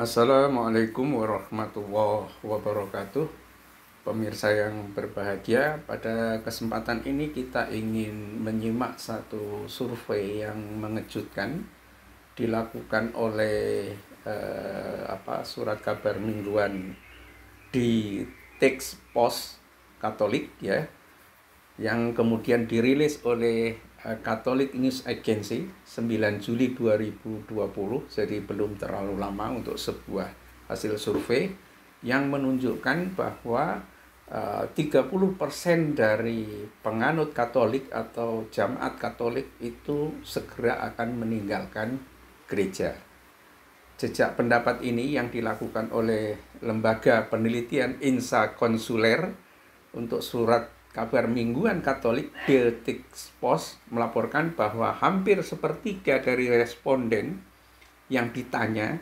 Assalamualaikum warahmatullahi wabarakatuh Pemirsa yang berbahagia Pada kesempatan ini kita ingin menyimak satu survei yang mengejutkan Dilakukan oleh eh, apa surat kabar mingguan di teks pos katolik ya Yang kemudian dirilis oleh Catholic eh, News Agency 9 Juli 2020 jadi belum terlalu lama untuk sebuah hasil survei yang menunjukkan bahwa eh, uh, 30% dari penganut Katolik atau jamaat Katolik itu segera akan meninggalkan gereja. Jejak pendapat ini yang dilakukan oleh lembaga penelitian Insa Konsuler untuk surat kabar mingguan Katolik Detik Post melaporkan bahwa hampir sepertiga dari responden yang ditanya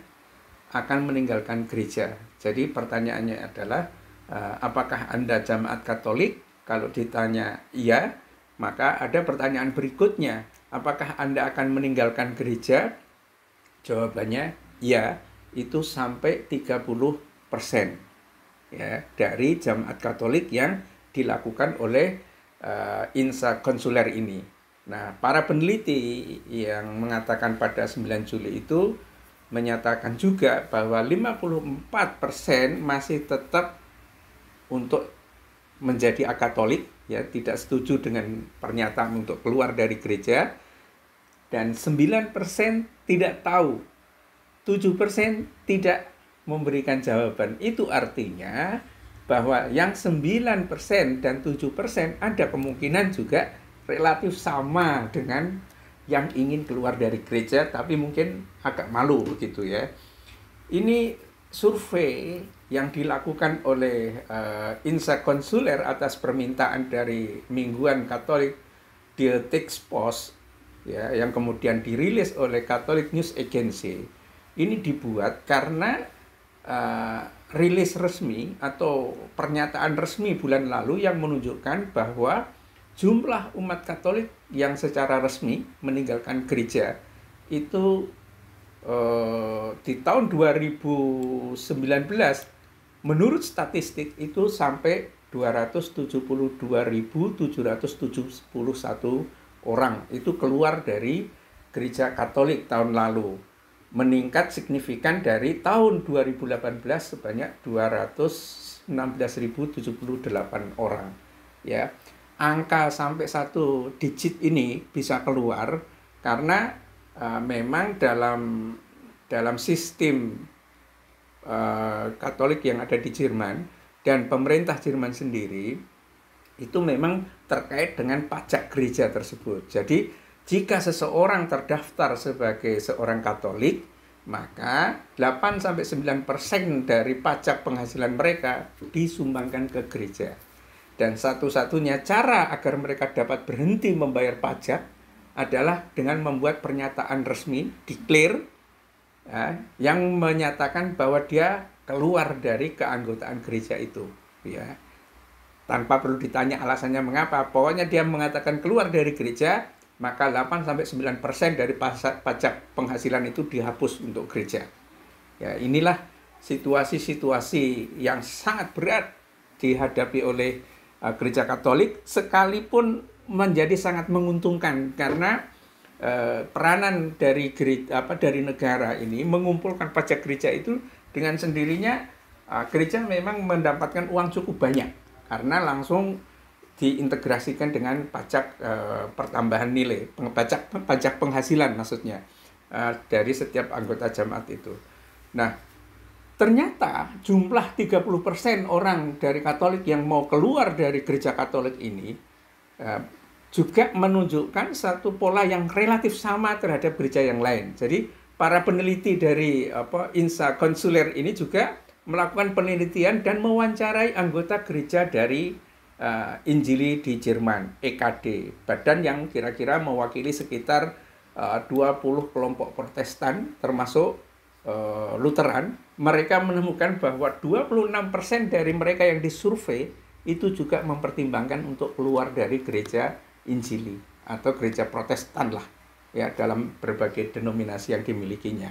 akan meninggalkan gereja. Jadi pertanyaannya adalah eh, apakah Anda jamaat Katolik? Kalau ditanya iya, maka ada pertanyaan berikutnya, apakah Anda akan meninggalkan gereja? Jawabannya iya itu sampai 30% ya dari jamaat Katolik yang dilakukan oleh uh, insa konsuler ini. Nah, para peneliti yang mengatakan pada 9 Juli itu menyatakan juga bahwa 54% masih tetap untuk menjadi akatolik ya tidak setuju dengan pernyataan untuk keluar dari gereja dan 9% tidak tahu 7% tidak memberikan jawaban itu artinya bahwa yang 9% dan 7% ada kemungkinan juga relatif sama dengan yang ingin keluar dari gereja tapi mungkin agak malu begitu ya. Ini survei yang dilakukan oleh uh, Insa Konsuler atas permintaan dari Mingguan Katolik Dietex Post ya yang kemudian dirilis oleh Katolik News Agency. Ini dibuat karena uh, rilis resmi atau pernyataan resmi bulan lalu yang menunjukkan bahwa jumlah umat Katolik yang secara resmi meninggalkan gereja itu eh, di tahun 2019 menurut statistik itu sampai 272.771 orang itu keluar dari gereja Katolik tahun lalu meningkat signifikan dari tahun 2018 sebanyak 216.078 orang ya. Angka sampai satu digit ini bisa keluar karena uh, memang dalam dalam sistem uh, Katolik yang ada di Jerman dan pemerintah Jerman sendiri itu memang terkait dengan pajak gereja tersebut. Jadi jika seseorang terdaftar sebagai seorang Katolik, maka 8-9% dari pajak penghasilan mereka disumbangkan ke gereja. Dan satu-satunya cara agar mereka dapat berhenti membayar pajak adalah dengan membuat pernyataan resmi, declare, ya, yang menyatakan bahwa dia keluar dari keanggotaan gereja itu. ya Tanpa perlu ditanya alasannya mengapa, pokoknya dia mengatakan keluar dari gereja, maka 8-9% persen dari pajak penghasilan itu dihapus untuk gereja. Ya, inilah situasi-situasi yang sangat berat dihadapi oleh uh, gereja Katolik sekalipun menjadi sangat menguntungkan karena uh, peranan dari gereja, apa dari negara ini mengumpulkan pajak gereja itu dengan sendirinya uh, gereja memang mendapatkan uang cukup banyak karena langsung diintegrasikan dengan pajak uh, pertambahan nilai, pajak pajak penghasilan maksudnya uh, dari setiap anggota jemaat itu. Nah, ternyata jumlah 30% orang dari Katolik yang mau keluar dari gereja Katolik ini uh, juga menunjukkan satu pola yang relatif sama terhadap gereja yang lain. Jadi para peneliti dari apa Insa Konsuler ini juga melakukan penelitian dan mewawancarai anggota gereja dari uh, Injili di Jerman, EKD, badan yang kira-kira mewakili sekitar eh, uh, 20 kelompok Protestan termasuk uh, Lutheran, mereka menemukan bahwa 26% dari mereka yang disurvei itu juga mempertimbangkan untuk keluar dari gereja Injili atau gereja Protestan lah ya dalam berbagai denominasi yang dimilikinya.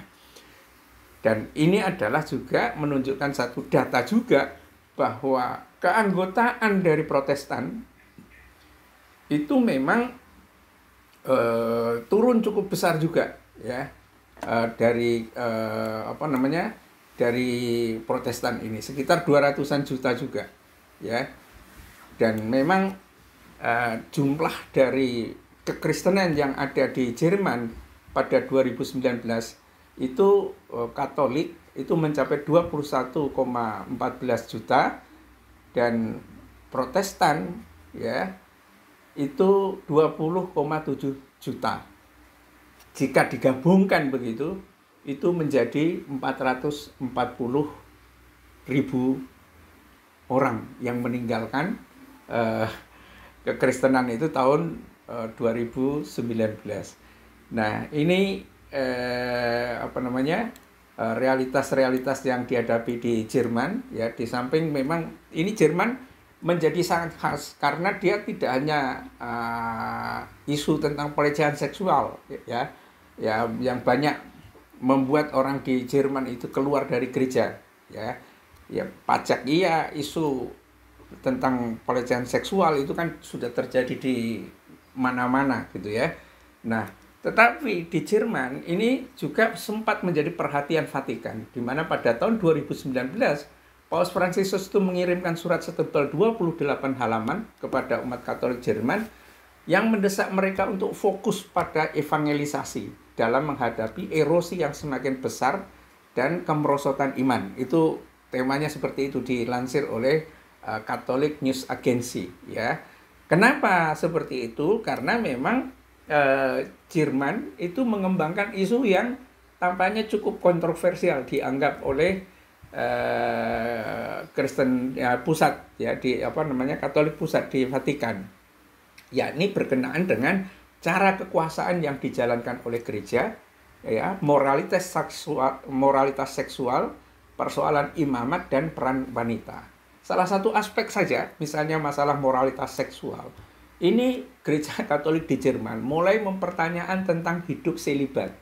Dan ini adalah juga menunjukkan satu data juga bahwa keanggotaan dari Protestan itu memang e, turun cukup besar juga ya e, dari e, apa namanya dari Protestan ini sekitar 200-an juta juga ya dan memang e, jumlah dari kekristenan yang ada di Jerman pada 2019 itu e, Katolik itu mencapai 21,14 juta dan Protestan ya itu 20,7 juta. Jika digabungkan begitu itu menjadi 440 ribu orang yang meninggalkan eh, kekristenan itu tahun eh, 2019. Nah ini eh, apa namanya Eh, realitas-realitas yang dihadapi di Jerman ya di samping memang ini Jerman menjadi sangat khas karena dia tidak hanya uh, isu tentang pelecehan seksual ya ya yang banyak membuat orang di Jerman itu keluar dari gereja ya ya pajak iya isu tentang pelecehan seksual itu kan sudah terjadi di mana-mana gitu ya nah tetapi di Jerman ini juga sempat menjadi perhatian Vatikan, di mana pada tahun 2019 Paus Fransiskus itu mengirimkan surat setebal 28 halaman kepada umat Katolik Jerman yang mendesak mereka untuk fokus pada evangelisasi dalam menghadapi erosi yang semakin besar dan kemerosotan iman. Itu temanya seperti itu dilansir oleh uh, News Agency ya. Kenapa seperti itu? Karena memang eh, Jerman itu mengembangkan isu yang tampaknya cukup kontroversial dianggap oleh eh, Kristen ya, pusat ya di apa namanya Katolik pusat di Vatikan yakni berkenaan dengan cara kekuasaan yang dijalankan oleh gereja ya moralitas seksual moralitas seksual persoalan imamat dan peran wanita salah satu aspek saja misalnya masalah moralitas seksual ini gereja Katolik di Jerman mulai mempertanyakan tentang hidup selibat.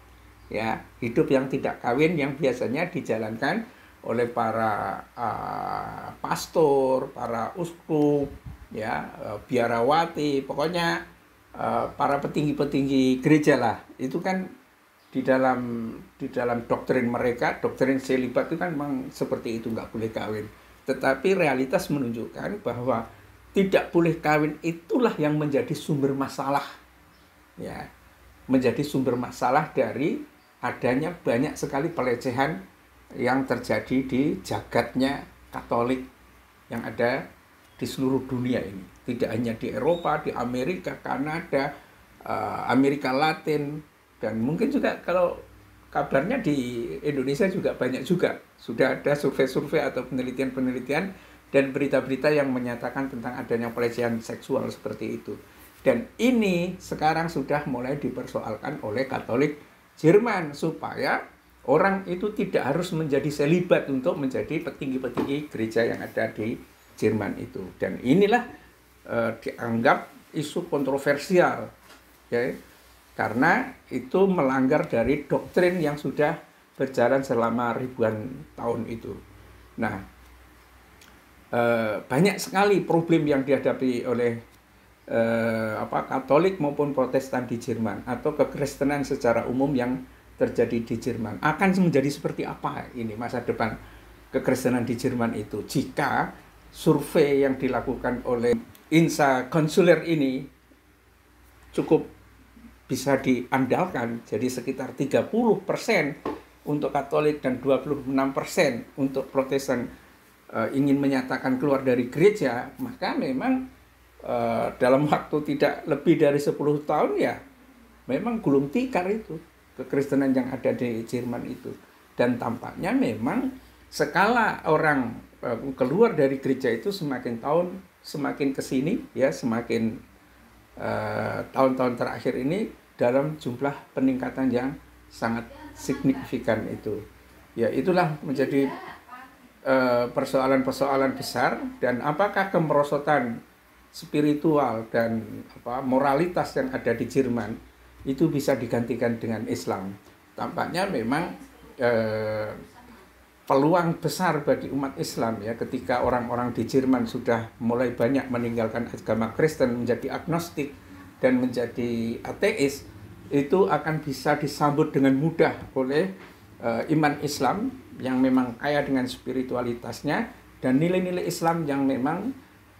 Ya, hidup yang tidak kawin yang biasanya dijalankan oleh para uh, pastor, para uskup, ya, eh, biarawati, pokoknya uh, para petinggi-petinggi gereja lah. Itu kan di dalam di dalam doktrin mereka doktrin selibat itu kan memang seperti itu nggak boleh kawin tetapi realitas menunjukkan bahwa tidak boleh kawin itulah yang menjadi sumber masalah ya menjadi sumber masalah dari adanya banyak sekali pelecehan yang terjadi di jagatnya Katolik yang ada di seluruh dunia ini tidak hanya di Eropa di Amerika Kanada eh, Amerika Latin dan mungkin juga kalau kabarnya di Indonesia juga banyak juga sudah ada survei-survei atau penelitian-penelitian dan berita-berita yang menyatakan tentang adanya pelecehan seksual seperti itu. Dan ini sekarang sudah mulai dipersoalkan oleh Katolik Jerman supaya orang itu tidak harus menjadi selibat untuk menjadi petinggi-petinggi gereja yang ada di Jerman itu. Dan inilah e, dianggap isu kontroversial, ya, karena itu melanggar dari doktrin yang sudah berjalan selama ribuan tahun itu. Nah, Eh, banyak sekali problem yang dihadapi oleh uh, apa Katolik maupun Protestan di Jerman atau kekristenan secara umum yang terjadi di Jerman akan menjadi seperti apa ini masa depan kekristenan di Jerman itu jika survei yang dilakukan oleh Insa Konsuler ini cukup bisa diandalkan jadi sekitar 30% untuk Katolik dan 26% untuk Protestan uh, ingin menyatakan keluar dari gereja, maka memang uh, dalam waktu tidak lebih dari 10 tahun ya memang gulung tikar itu kekristenan yang ada di Jerman itu. Dan tampaknya memang skala orang uh, keluar dari gereja itu semakin tahun semakin ke sini ya semakin tahun-tahun uh, tahun -tahun terakhir ini dalam jumlah peningkatan yang sangat signifikan itu. Ya itulah menjadi Eh, persoalan-persoalan besar dan apakah kemerosotan spiritual dan apa moralitas yang ada di Jerman itu bisa digantikan dengan Islam. Tampaknya memang eh, peluang besar bagi umat Islam ya ketika orang-orang di Jerman sudah mulai banyak meninggalkan agama Kristen menjadi agnostik dan menjadi ateis itu akan bisa disambut dengan mudah oleh uh, iman Islam yang memang kaya dengan spiritualitasnya dan nilai-nilai Islam yang memang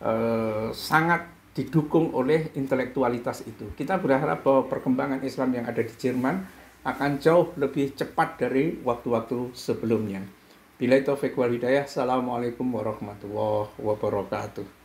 uh, sangat didukung oleh intelektualitas itu. Kita berharap bahwa perkembangan Islam yang ada di Jerman akan jauh lebih cepat dari waktu-waktu sebelumnya. Bila itu Fikwa Hidayah, Assalamualaikum warahmatullahi wabarakatuh.